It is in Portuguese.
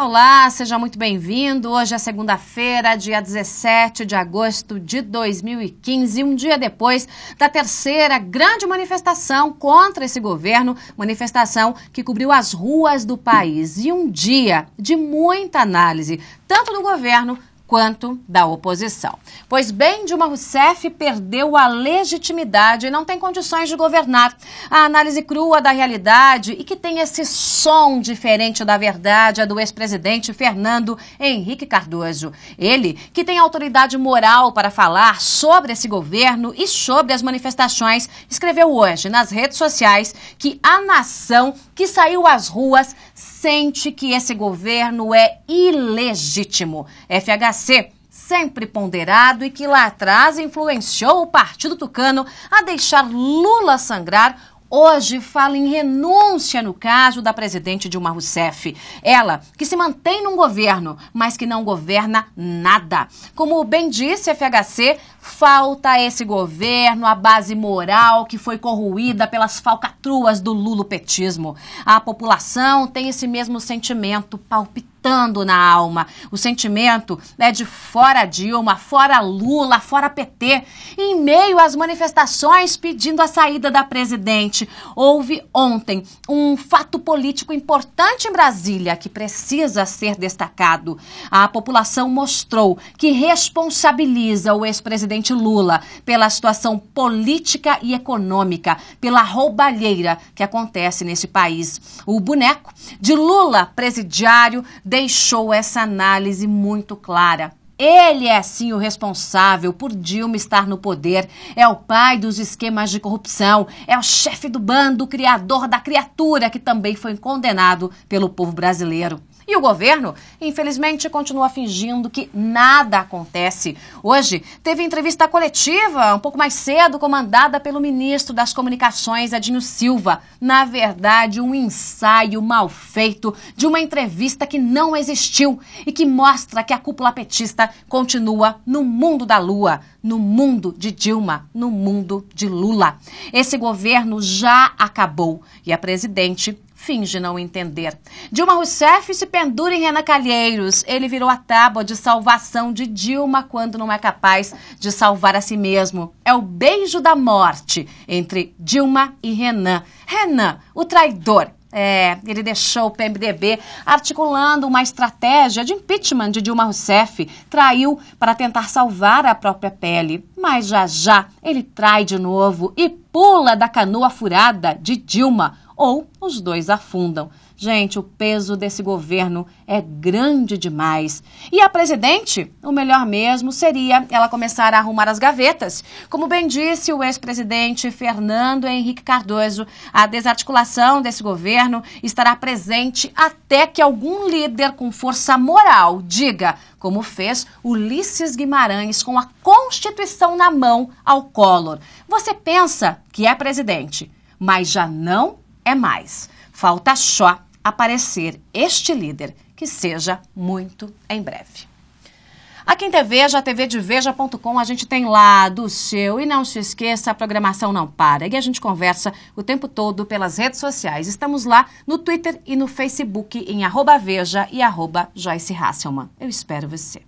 Olá, seja muito bem-vindo. Hoje é segunda-feira, dia 17 de agosto de 2015, um dia depois da terceira grande manifestação contra esse governo, manifestação que cobriu as ruas do país e um dia de muita análise, tanto do governo quanto da oposição. Pois bem, Dilma Rousseff perdeu a legitimidade e não tem condições de governar. A análise crua da realidade e que tem esse som diferente da verdade é do ex-presidente Fernando Henrique Cardoso. Ele que tem autoridade moral para falar sobre esse governo e sobre as manifestações, escreveu hoje nas redes sociais que a nação que saiu às ruas sente que esse governo é ilegítimo. FHC sempre ponderado e que lá atrás influenciou o Partido Tucano a deixar Lula sangrar hoje fala em renúncia no caso da presidente Dilma Rousseff. Ela que se mantém num governo, mas que não governa nada. Como bem disse FHC, falta a esse governo a base moral que foi corroída pelas falcatruas do lulopetismo. A população tem esse mesmo sentimento palpitante matando na alma. O sentimento é de fora Dilma, fora Lula, fora PT. Em meio às manifestações pedindo a saída da presidente, houve ontem um fato político importante em Brasília que precisa ser destacado. A população mostrou que responsabiliza o ex-presidente Lula pela situação política e econômica, pela roubalheira que acontece nesse país. O boneco de Lula presidiário deixou essa análise muito clara. Ele é sim o responsável por Dilma estar no poder. É o pai dos esquemas de corrupção. É o chefe do bando, o criador da criatura que também foi condenado pelo povo brasileiro. E o governo, infelizmente, continua fingindo que nada acontece. Hoje teve entrevista coletiva, um pouco mais cedo, comandada pelo ministro das Comunicações, Edinho Silva. Na verdade, um ensaio mal feito de uma entrevista que não existiu e que mostra que a cúpula petista continua no mundo da lua, no mundo de Dilma, no mundo de Lula. Esse governo já acabou e a presidente finge não entender. Dilma Rousseff se pendura em Renan Calheiros. Ele virou a tábua de salvação de Dilma quando não é capaz de salvar a si mesmo. É o beijo da morte entre Dilma e Renan. Renan, o traidor, é, ele deixou o PMDB articulando uma estratégia de impeachment de Dilma Rousseff. Traiu para tentar salvar a própria pele. Mas já já ele trai de novo e pula da canoa furada de Dilma ou os dois afundam. Gente, o peso desse governo é grande demais. E a presidente, o melhor mesmo seria ela começar a arrumar as gavetas. Como bem disse o ex-presidente Fernando Henrique Cardoso, a desarticulação desse governo estará presente até que algum líder com força moral diga, como fez Ulisses Guimarães com a Constituição na mão ao Collor. Você pensa que é presidente, mas já não é mais. Falta só aparecer este líder, que seja muito em breve. Aqui em TV, a TV de Veja.com, a gente tem lá do seu. E não se esqueça, a programação não para. E a gente conversa o tempo todo pelas redes sociais. Estamos lá no Twitter e no Facebook, em arroba Veja e arroba Joyce Hasselman. Eu espero você.